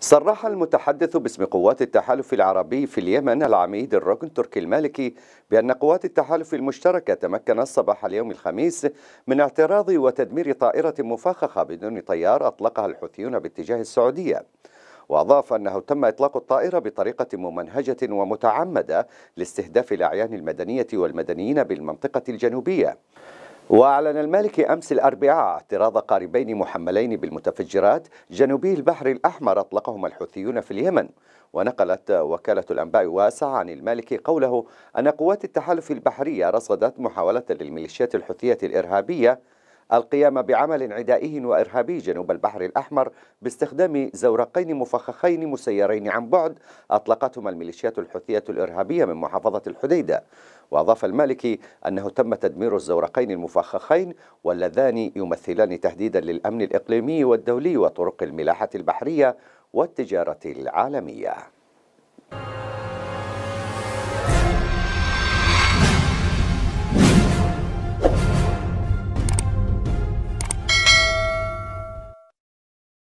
صرح المتحدث باسم قوات التحالف العربي في اليمن العميد الركن تركي المالكي بأن قوات التحالف المشتركة تمكنت صباح اليوم الخميس من اعتراض وتدمير طائرة مفخخة بدون طيار أطلقها الحوثيون باتجاه السعودية وأضاف أنه تم إطلاق الطائرة بطريقة ممنهجة ومتعمدة لاستهداف الأعيان المدنية والمدنيين بالمنطقة الجنوبية وأعلن المالكي أمس الأربعاء اعتراض قاربين محملين بالمتفجرات جنوبي البحر الأحمر أطلقهما الحوثيون في اليمن ونقلت وكالة الأنباء واسع عن المالكي قوله أن قوات التحالف البحرية رصدت محاولة للميليشيات الحوثية الإرهابية القيام بعمل عدائي وإرهابي جنوب البحر الأحمر باستخدام زورقين مفخخين مسيرين عن بعد أطلقتهما الميليشيات الحوثية الإرهابية من محافظة الحديدة وأضاف المالكي أنه تم تدمير الزورقين المفخخين واللذان يمثلان تهديدا للأمن الإقليمي والدولي وطرق الملاحة البحرية والتجارة العالمية